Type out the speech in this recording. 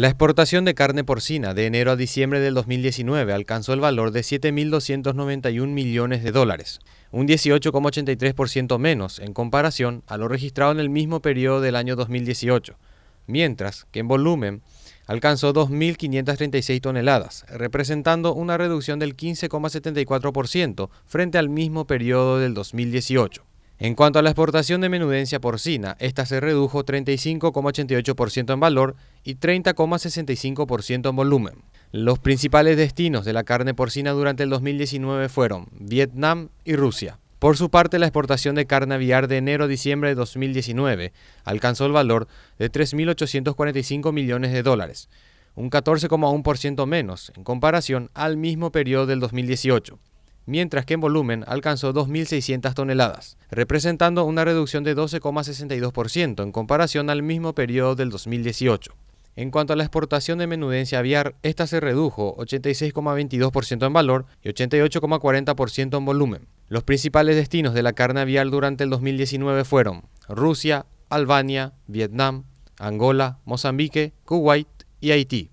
La exportación de carne porcina de enero a diciembre del 2019 alcanzó el valor de 7.291 millones de dólares, un 18,83% menos en comparación a lo registrado en el mismo periodo del año 2018, mientras que en volumen alcanzó 2.536 toneladas, representando una reducción del 15,74% frente al mismo periodo del 2018. En cuanto a la exportación de menudencia porcina, esta se redujo 35,88% en valor y 30,65% en volumen. Los principales destinos de la carne porcina durante el 2019 fueron Vietnam y Rusia. Por su parte, la exportación de carne aviar de enero a diciembre de 2019 alcanzó el valor de 3.845 millones de dólares, un 14,1% menos en comparación al mismo periodo del 2018 mientras que en volumen alcanzó 2.600 toneladas, representando una reducción de 12,62% en comparación al mismo periodo del 2018. En cuanto a la exportación de menudencia aviar, esta se redujo 86,22% en valor y 88,40% en volumen. Los principales destinos de la carne aviar durante el 2019 fueron Rusia, Albania, Vietnam, Angola, Mozambique, Kuwait y Haití.